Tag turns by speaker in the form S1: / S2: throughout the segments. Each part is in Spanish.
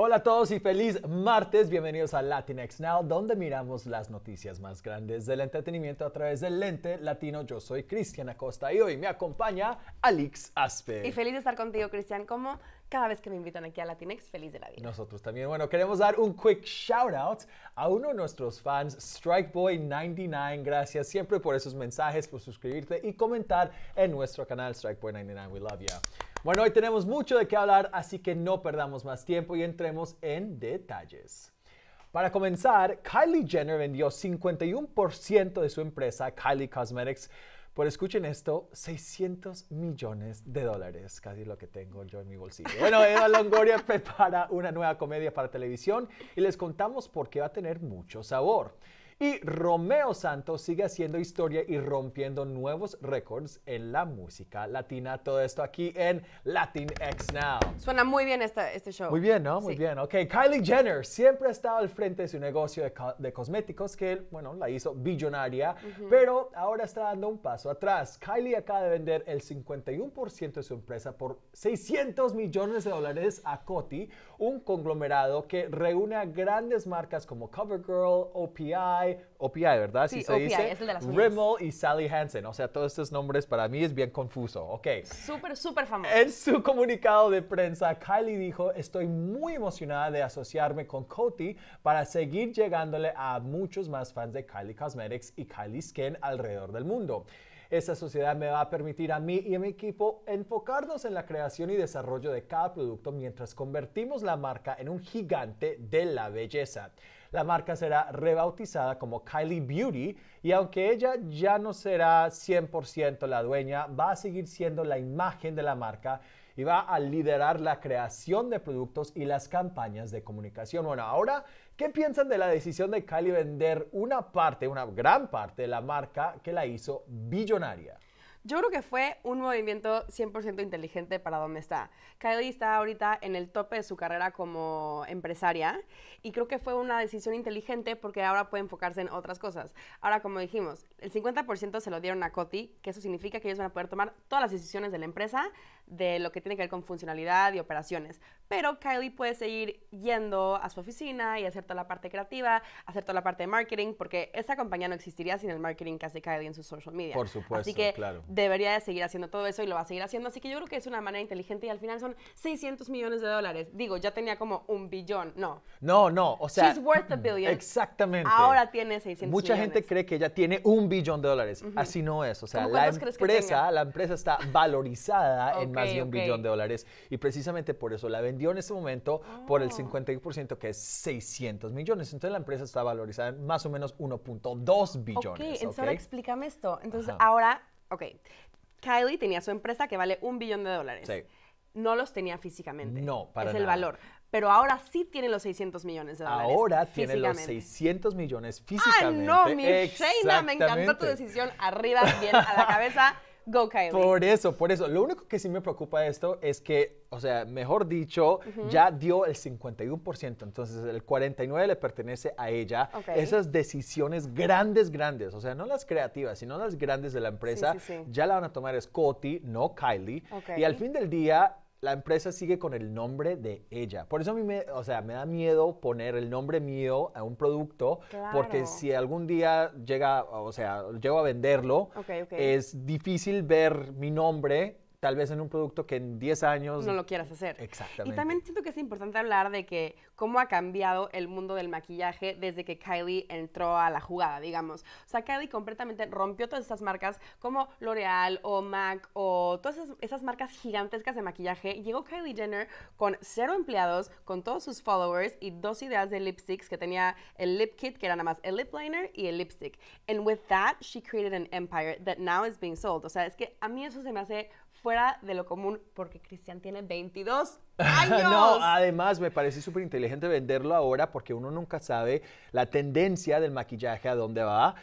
S1: Hola a todos y feliz martes. Bienvenidos a Latinx Now, donde miramos las noticias más grandes del entretenimiento a través del lente latino. Yo soy Cristian Acosta y hoy me acompaña Alix Asper. Y feliz
S2: de estar contigo, Cristian. Como cada vez que me invitan aquí a Latinx, feliz de la vida.
S1: Nosotros también. Bueno, queremos dar un quick shout out a uno de nuestros fans, StrikeBoy99. Gracias siempre por esos mensajes, por suscribirte y comentar en nuestro canal StrikeBoy99. We love you. Bueno, hoy tenemos mucho de qué hablar, así que no perdamos más tiempo y entremos en detalles. Para comenzar, Kylie Jenner vendió 51% de su empresa, Kylie Cosmetics, por, escuchen esto, 600 millones de dólares, casi lo que tengo yo en mi bolsillo. Bueno, Eva Longoria prepara una nueva comedia para televisión y les contamos por qué va a tener mucho sabor. Y Romeo Santos sigue haciendo historia y rompiendo nuevos récords en la música latina. Todo esto aquí en Latinx Now.
S2: Suena muy bien este show. Muy bien, ¿no? Muy bien.
S1: Ok, Kylie Jenner siempre ha estado al frente de su negocio de, cosméticos que, bueno, la hizo billonaria, pero ahora está dando un paso atrás. Kylie acaba de vender el 51% de su empresa por 600 millones de dólares a Coty, un conglomerado que reúne a grandes marcas como CoverGirl, OPI, OPI, ¿verdad? Sí, si se es el de Rimmel y Sally Hansen. O sea, todos estos nombres para mí es bien confuso. Ok. Súper, súper famoso. En su comunicado de prensa, Kylie dijo, estoy muy emocionada de asociarme con Coty para seguir llegándole a muchos más fans de Kylie Cosmetics y Kylie Skin alrededor del mundo. Esta sociedad me va a permitir a mí y a mi equipo enfocarnos en la creación y desarrollo de cada producto mientras convertimos la marca en un gigante de la belleza. La marca será rebautizada como Kylie Beauty y aunque ella ya no será 100% la dueña, va a seguir siendo la imagen de la marca y va a liderar la creación de productos y las campañas de comunicación. Bueno, ahora, ¿qué piensan de la decisión de Cali vender una parte, una gran parte de la marca que la hizo billonaria?
S2: Yo creo que fue un movimiento 100% inteligente para donde está. Kylie está ahorita en el tope de su carrera como empresaria y creo que fue una decisión inteligente porque ahora puede enfocarse en otras cosas. Ahora, como dijimos, el 50% se lo dieron a Coty, que eso significa que ellos van a poder tomar todas las decisiones de la empresa de lo que tiene que ver con funcionalidad y operaciones. Pero Kylie puede seguir yendo a su oficina y hacer toda la parte creativa, hacer toda la parte de marketing, porque esa compañía no existiría sin el marketing que hace Kylie en sus social media. Por supuesto, Así que, claro debería de seguir haciendo todo eso y lo va a seguir haciendo. Así que yo creo que es una manera inteligente y al final son 600 millones de dólares. Digo, ya tenía como un billón, no.
S1: No, no, o sea. She's worth a mm, billion. Exactamente. Ahora
S2: tiene 600 Mucha gente
S1: cree que ya tiene un billón de dólares. Así no es. O sea, la empresa, la empresa está valorizada en más de un billón de dólares y precisamente por eso la vendió en ese momento por el 51% que es 600 millones. Entonces la empresa está valorizada en más o menos 1.2 billones. Ok, entonces
S2: explícame esto. Entonces ahora ok, Kylie tenía su empresa que vale un billón de dólares. No los tenía físicamente. No, para Es el valor. Pero ahora sí tiene los 600 millones de dólares. Ahora tiene los
S1: 600 millones físicamente. ¡Ah, no, mi reina! Me encantó tu
S2: decisión. Arriba, bien a la cabeza. Por
S1: eso, por eso. Lo único que sí me preocupa esto es que, o sea, mejor dicho, ya dio el 51%, entonces el 49% le pertenece a ella. Esas decisiones grandes, grandes, o sea, no las creativas, sino las grandes de la empresa, ya la van a tomar Scotty, no Kylie. Y al fin del día, la empresa sigue con el nombre de ella. Por eso a mí me, o sea, me da miedo poner el nombre mío a un producto, porque si algún día llega, o sea, llego a venderlo, es difícil ver mi nombre tal vez en un producto que en 10 años... No lo quieras hacer. Exactamente. Y también
S2: siento que es importante hablar de que cómo ha cambiado el mundo del maquillaje desde que Kylie entró a la jugada, digamos. O sea, Kylie completamente rompió todas esas marcas como L'Oreal o MAC o todas esas, marcas gigantescas de maquillaje. Llegó Kylie Jenner con cero empleados, con todos sus followers y dos ideas de lipsticks que tenía el lip kit, que era nada más el lip liner y el lipstick. And with that, she created an empire that now is being sold. O sea, es que a mí eso se me hace fuera de lo común porque Cristian tiene 22 años. no,
S1: además me parece súper inteligente venderlo ahora porque uno nunca sabe la tendencia del maquillaje a dónde va.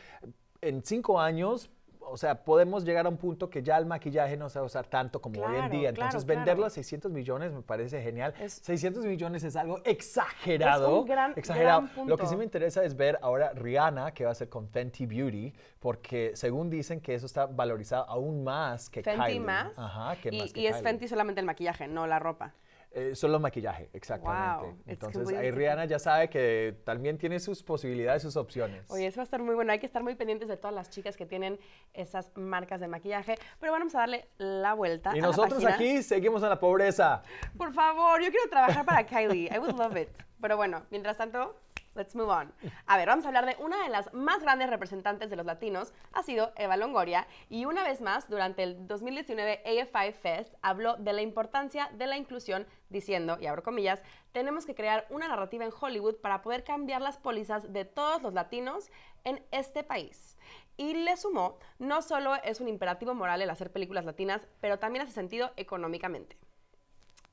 S1: En cinco años o sea, podemos llegar a un punto que ya el maquillaje no se va a usar tanto como hoy en día. Entonces, venderlo a 600 millones me parece genial. 600 millones es algo exagerado. Es un gran, exagerado. Lo que sí me interesa es ver ahora Rihanna, que va a ser con Fenty Beauty, porque según dicen que eso está valorizado aún más que Fenty Kylie. más. Ajá, que más y es Fenty
S2: solamente el maquillaje, no la ropa.
S1: Eh, son los maquillajes, exactamente. Entonces, ahí Rihanna ya sabe que también tiene sus posibilidades, sus opciones. Oye,
S2: eso va a estar muy bueno. Hay que estar muy pendientes de todas las chicas que tienen esas marcas de maquillaje. Pero bueno, vamos a darle la vuelta. Y nosotros aquí
S1: seguimos en la pobreza.
S2: Por favor, yo quiero trabajar para Kylie. I would love it. Pero bueno, mientras tanto, Let's move on. A ver, vamos a hablar de una de las más grandes representantes de los latinos, ha sido Eva Longoria, y una vez más, durante el 2019 AFI Fest, habló de la importancia de la inclusión, diciendo, y abro comillas, tenemos que crear una narrativa en Hollywood para poder cambiar las pólizas de todos los latinos en este país. Y le sumó, no solo es un imperativo moral el hacer películas latinas, pero también hace sentido económicamente.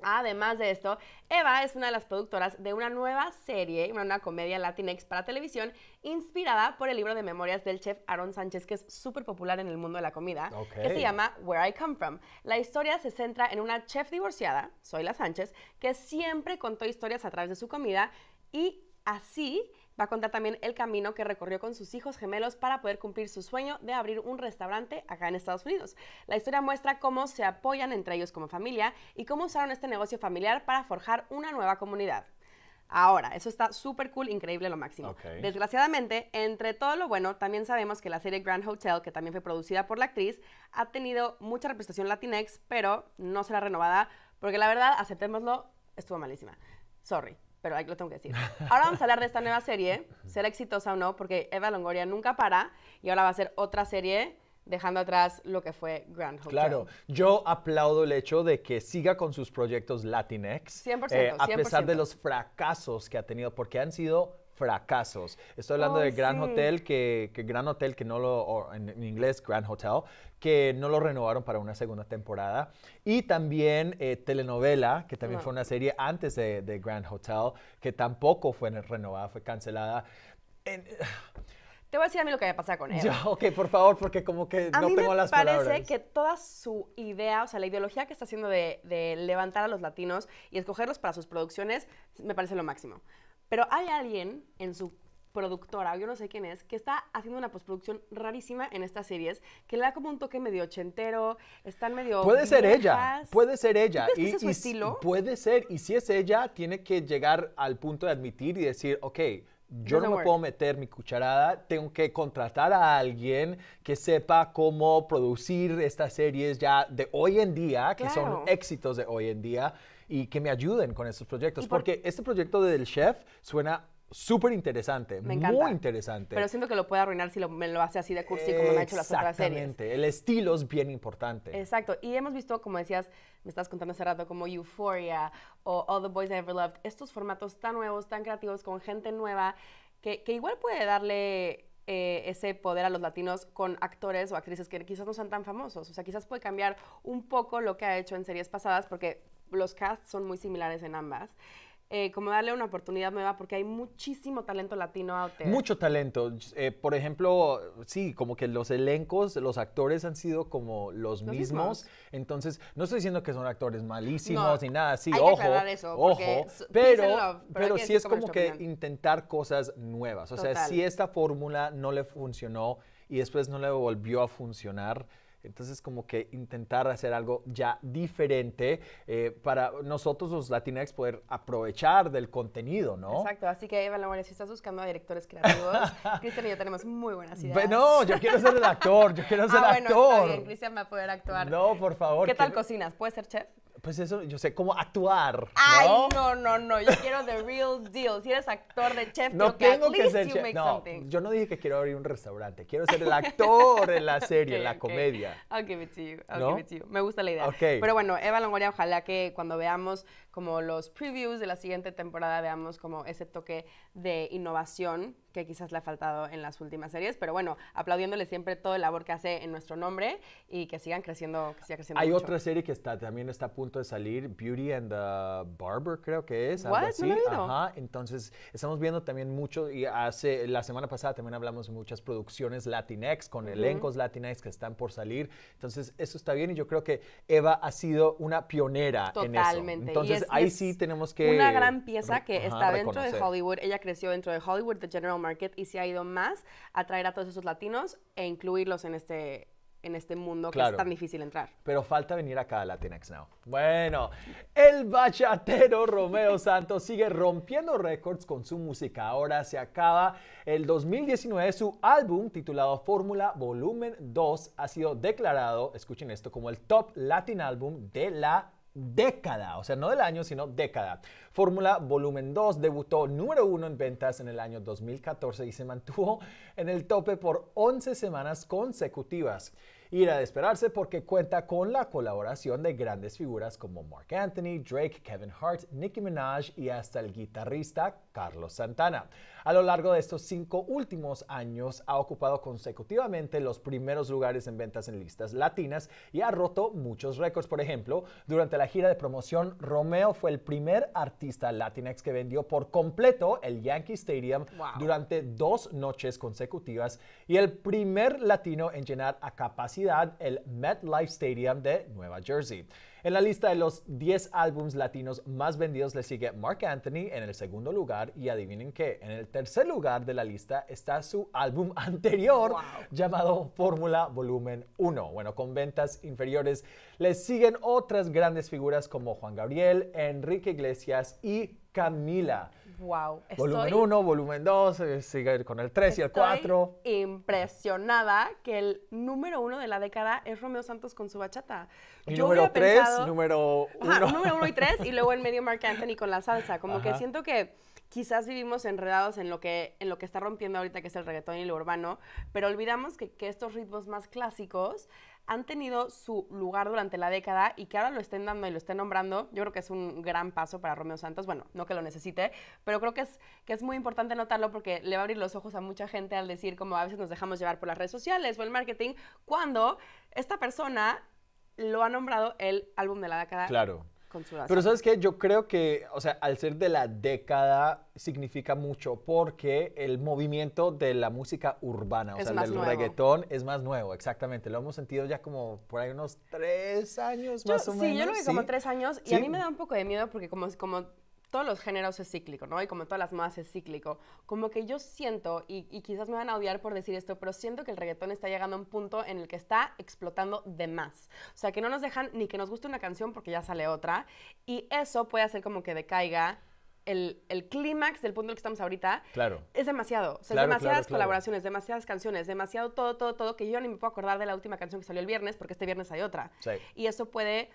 S2: Además de esto, Eva es una de las productoras de una nueva serie, una comedia Latinx para televisión, inspirada por el libro de memorias del chef Aaron Sánchez, que es súper popular en el mundo de la comida, que se llama Where I Come From. La historia se centra en una chef divorciada, Soyla Sánchez, que siempre contó historias a través de su comida y así Va a contar también el camino que recorrió con sus hijos gemelos para poder cumplir su sueño de abrir un restaurante acá en Estados Unidos. La historia muestra cómo se apoyan entre ellos como familia y cómo usaron este negocio familiar para forjar una nueva comunidad. Ahora, eso está súper cool, increíble lo máximo. Desgraciadamente, entre todo lo bueno, también sabemos que la serie Grand Hotel, que también fue producida por la actriz, ha tenido mucha representación latinex, pero no será renovada porque la verdad, aceptémoslo, estuvo malísima. Sorry pero ahí lo tengo que decir. Ahora vamos a hablar de esta nueva serie, será exitosa o no, porque Eva Longoria nunca para y ahora va a ser otra serie dejando atrás lo que fue Grand Hotel. Claro,
S1: yo aplaudo el hecho de que siga con sus proyectos Latinx. 100%, eh, a pesar de los fracasos que ha tenido, porque han sido fracasos. Estoy hablando oh, de Gran Hotel, que, que, Hotel, que no lo, en, inglés Grand Hotel, que no lo renovaron para una segunda temporada. Y también eh, Telenovela, que también fue una serie antes de, de, Grand Hotel, que tampoco fue renovada, fue cancelada.
S2: te voy a decir a mí lo que me pasado con él.
S1: ok, por favor, porque como que no tengo las palabras. me parece que
S2: toda su idea, o sea, la ideología que está haciendo de levantar a los latinos y escogerlos para sus producciones, me parece lo máximo. Pero hay alguien en su productora, yo no sé quién es, que está haciendo una postproducción rarísima en estas series, que le da como un toque medio ochentero, están medio... Puede ser ella,
S1: puede ser ella. y, es su estilo? Puede ser, y si es ella, tiene que llegar al punto de admitir y decir, ok, yo no me puedo meter mi cucharada, tengo que contratar a alguien que sepa cómo producir estas series ya de hoy en día, que son éxitos de hoy en día y que me ayuden con estos proyectos. Porque este proyecto del chef suena súper interesante, muy interesante. Pero siento
S2: que lo puede arruinar si lo, me lo hace así de cursi como me ha hecho las otras series. Exactamente,
S1: el estilo es bien importante.
S2: Exacto, y hemos visto, como decías, me estás contando hace rato, como Euphoria o All the Boys I Ever Loved, estos formatos tan nuevos, tan creativos, con gente nueva, que igual puede darle eh, ese poder a los latinos con actores o actrices que quizás no sean tan famosos. O sea, quizás puede cambiar un poco lo que ha hecho en series pasadas porque los casts son muy similares en ambas. Eh, como darle una oportunidad nueva porque hay muchísimo talento latino a usted. Mucho
S1: talento. Eh, por ejemplo, sí, como que los elencos, los actores han sido como los, mismos. Entonces, no estoy diciendo que son actores malísimos ni nada, sí, ojo. ojo, pero, pero, sí es como que intentar cosas nuevas. O sea, si esta fórmula no le funcionó y después no le volvió a funcionar, entonces, como que intentar hacer algo ya diferente eh, para nosotros los Latinx poder aprovechar del contenido, ¿no?
S2: Exacto, así que Eva Laura, si estás buscando directores creativos, Cristian y yo tenemos muy buenas ideas. No, yo
S1: quiero ser el actor, yo quiero ser ah, bueno, actor.
S2: Cristian va a poder actuar.
S1: No, por favor. ¿Qué tal
S2: cocinas? ¿Puedes ser chef?
S1: pues eso, yo sé cómo actuar. Ay,
S2: no, no, no, yo quiero the real deal. Si eres actor de chef, no que tengo que, ser chef. No, something.
S1: yo no dije que quiero abrir un restaurante, quiero ser el actor en la serie, en la comedia.
S2: I'll give it to you, I'll give it to you. Me gusta la idea. Okay. Pero bueno, Eva Longoria, ojalá que cuando veamos como los previews de la siguiente temporada veamos como ese toque de innovación que quizás le ha faltado en las últimas series, pero bueno, aplaudiéndole siempre todo el labor que hace en nuestro nombre y que sigan creciendo, que siga creciendo Hay otra
S1: serie que está, también está a punto de salir, Beauty and the Barber, creo que es, algo así. entonces estamos viendo también mucho y hace la semana pasada también hablamos de muchas producciones Latinex con elencos Latinx que están por salir. Entonces, eso está bien y yo creo que Eva ha sido una pionera en eso. Totalmente sí tenemos que... Una gran
S2: pieza que está dentro de Hollywood. Ella creció dentro de Hollywood, The General Market, y se ha ido más a traer a todos esos latinos e incluirlos en este, en este mundo que es tan difícil entrar.
S1: Pero falta venir acá a Latinx Now. Bueno, el bachatero Romeo Santos sigue rompiendo récords con su música. Ahora se acaba el 2019. Su álbum titulado Fórmula Volumen 2 ha sido declarado, escuchen esto, como el top Latin álbum de la década, o sea, no del año, sino década. Fórmula Volumen 2 debutó número uno en ventas en el año 2014 y se mantuvo en el tope por 11 semanas consecutivas. Ir a de esperarse porque cuenta con la colaboración de grandes figuras como Mark Anthony, Drake, Kevin Hart, Nicki Minaj y hasta el guitarrista Carlos Santana. A lo largo de estos cinco últimos años ha ocupado consecutivamente los primeros lugares en ventas en listas latinas y ha roto muchos récords. Por ejemplo, durante la gira de promoción, Romeo fue el primer artista latinx que vendió por completo el Yankee Stadium durante dos noches consecutivas y el primer latino en llenar a capacidad el MetLife Stadium de Nueva Jersey. En la lista de los 10 álbumes latinos más vendidos le sigue Mark Anthony en el segundo lugar y adivinen qué, en el tercer lugar de la lista está su álbum anterior llamado Fórmula Volumen 1. Bueno, con ventas inferiores le siguen otras grandes figuras como Juan Gabriel, Enrique Iglesias y Camila.
S2: Wow. Volumen 1,
S1: volumen 2, eh, sigue con el 3 y el 4.
S2: Impresionada que el número uno de la década es Romeo Santos con su bachata.
S1: número 3, número uno. número
S2: y tres, y luego en medio Marc Anthony con la salsa. Como que siento que quizás vivimos enredados en lo que en lo que está rompiendo ahorita que es el reggaetón y lo urbano, pero olvidamos que, que, estos ritmos más clásicos han tenido su lugar durante la década y que ahora lo estén dando y lo estén nombrando, yo creo que es un gran paso para Romeo Santos, bueno, no que lo necesite, pero creo que es, que es muy importante notarlo porque le va a abrir los ojos a mucha gente al decir como a veces nos dejamos llevar por las redes sociales o el marketing, cuando esta persona lo ha nombrado el álbum de la década. Claro. Con
S1: Pero sabes qué, yo creo que, o sea, al ser de la década significa mucho porque el movimiento de la música urbana, o sea, del reggaetón es más nuevo, exactamente. Lo hemos sentido ya como por ahí unos tres años más o sí, menos. Sí, yo lo vi como
S2: tres años y a mí me da un poco de miedo porque como, como todos los géneros es cíclico, ¿no? Y como todas las modas es cíclico. Como que yo siento, y, quizás me van a odiar por decir esto, pero siento que el reggaetón está llegando a un punto en el que está explotando de más. O sea, que no nos dejan ni que nos guste una canción porque ya sale otra. Y eso puede hacer como que decaiga el, clímax del punto en el que estamos ahorita. Claro. Es demasiado. O sea, demasiadas colaboraciones, demasiadas canciones, demasiado todo, todo, todo, que yo ni me puedo acordar de la última canción que salió el viernes porque este viernes hay otra. Sí. Y eso puede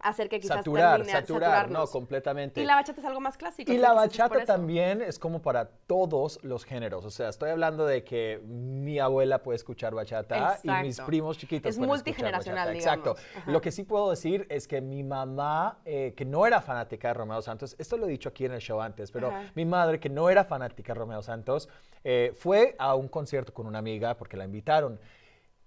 S2: hacer que quizás saturar, termine, saturar, saturarnos. no,
S1: completamente. Y la
S2: bachata es algo más clásico. Y la bachata también
S1: es como para todos los géneros, o sea, estoy hablando de que mi abuela puede escuchar bachata y mis primos chiquitos es pueden multigeneracional, escuchar bachata. Exacto. Lo que sí puedo decir es que mi mamá, eh, que no era fanática de Romeo Santos, esto lo he dicho aquí en el show antes, pero mi madre, que no era fanática de Romeo Santos, eh, fue a un concierto con una amiga porque la invitaron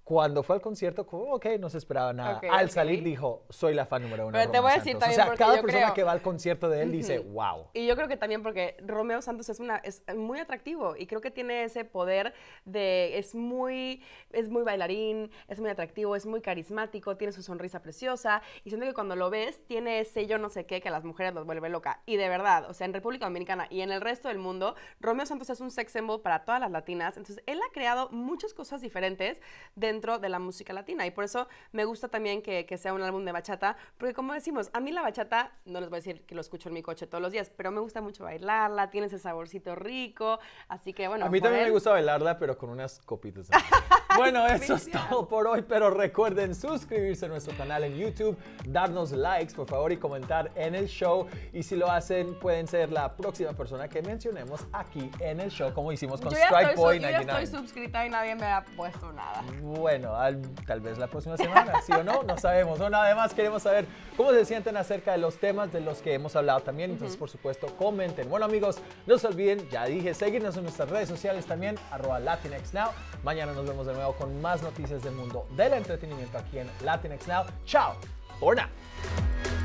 S1: cuando fue al concierto, como, que no se esperaba nada. al salir dijo, soy la fan número uno. Pero de te voy a decir también. O sea, cada persona que va al concierto de él dice, wow.
S2: Y yo creo que también porque Romeo Santos es, una, es muy atractivo y creo que tiene ese poder de. Es muy, es muy bailarín, es muy atractivo, es muy carismático, tiene su sonrisa preciosa y siento que cuando lo ves tiene ese yo no sé qué que a las mujeres los vuelve loca. Y de verdad, o sea, en República Dominicana y en el resto del mundo, Romeo Santos es un sex symbol para todas las latinas. Entonces, él ha creado muchas cosas diferentes dentro de la música latina. Y por eso me gusta también que, sea un álbum de bachata, porque como decimos, a mí la bachata, no les voy a decir que lo escucho en mi coche todos los días, pero me gusta mucho bailarla, tiene ese saborcito rico, así que bueno. A mí también me gusta
S1: bailarla, pero con unas copitas. Bueno, eso es todo por hoy, pero recuerden suscribirse a nuestro canal en YouTube, darnos likes, por favor, y comentar en el show. Y si lo hacen, pueden ser la próxima persona que mencionemos aquí en el show, como hicimos con Strike Yo ya estoy
S2: suscrita y nadie me ha puesto nada.
S1: Bueno, tal vez la próxima semana, ¿sí o no? No sabemos. Nada además queremos saber cómo se sienten acerca de los temas de los que hemos hablado también. Entonces, por supuesto, comenten. Bueno, amigos, no se olviden, ya dije, seguirnos en nuestras redes sociales también, arroba LatinxNow. Mañana nos vemos de nuevo con más noticias del mundo del entretenimiento aquí en Latinx Now. Chao, por now.